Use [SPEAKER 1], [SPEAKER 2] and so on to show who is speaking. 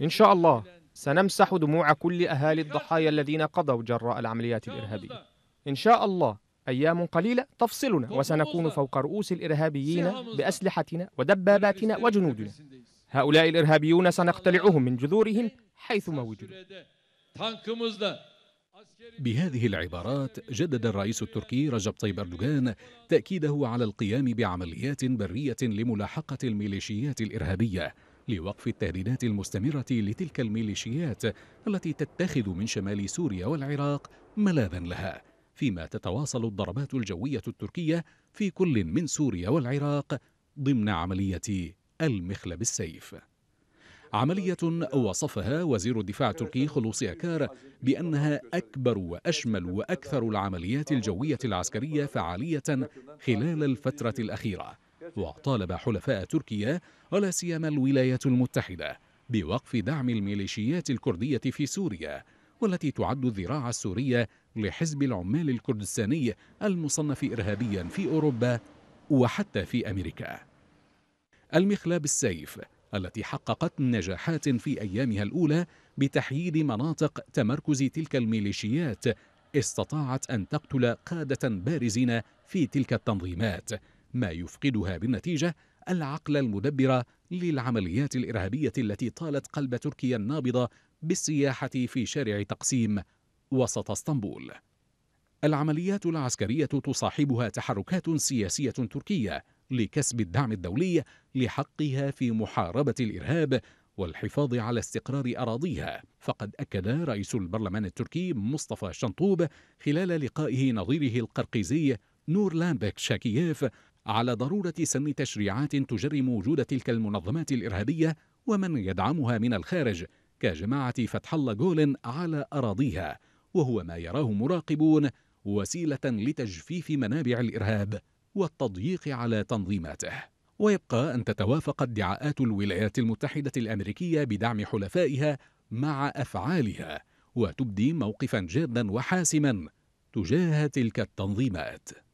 [SPEAKER 1] إن شاء الله سنمسح دموع كل أهالي الضحايا الذين قضوا جراء العمليات الإرهابية إن شاء الله أيام قليلة تفصلنا وسنكون فوق رؤوس الإرهابيين بأسلحتنا ودباباتنا وجنودنا هؤلاء الإرهابيون سنقتلعهم من جذورهم حيثما وجدوا
[SPEAKER 2] بهذه العبارات جدد الرئيس التركي رجب طيب أردوغان تأكيده على القيام بعمليات برية لملاحقة الميليشيات الإرهابية لوقف التهديدات المستمرة لتلك الميليشيات التي تتخذ من شمال سوريا والعراق ملاذا لها فيما تتواصل الضربات الجوية التركية في كل من سوريا والعراق ضمن عملية المخلب السيف عملية وصفها وزير الدفاع التركي خلوصي أكار بأنها أكبر وأشمل وأكثر العمليات الجوية العسكرية فعالية خلال الفترة الأخيرة وطالب حلفاء تركيا ولا سيما الولايات المتحدة بوقف دعم الميليشيات الكردية في سوريا والتي تعد الذراع السورية لحزب العمال الكردستاني المصنف إرهابيا في أوروبا وحتى في أمريكا المخلاب بالسيف التي حققت نجاحات في أيامها الأولى بتحييد مناطق تمركز تلك الميليشيات استطاعت أن تقتل قادة بارزين في تلك التنظيمات ما يفقدها بالنتيجة العقل المدبر للعمليات الإرهابية التي طالت قلب تركيا النابضة بالسياحة في شارع تقسيم وسط اسطنبول العمليات العسكرية تصاحبها تحركات سياسية تركية لكسب الدعم الدولي لحقها في محاربة الإرهاب والحفاظ على استقرار أراضيها فقد أكد رئيس البرلمان التركي مصطفى شنطوب خلال لقائه نظيره القرقيزي نور لامبك شاكياف على ضرورة سن تشريعات تجرم وجود تلك المنظمات الإرهابية ومن يدعمها من الخارج كجماعة فتح الله جولن على أراضيها وهو ما يراه مراقبون وسيلة لتجفيف منابع الإرهاب والتضييق على تنظيماته ويبقى أن تتوافق ادعاءات الولايات المتحدة الأمريكية بدعم حلفائها مع أفعالها وتبدي موقفا جادا وحاسما تجاه تلك التنظيمات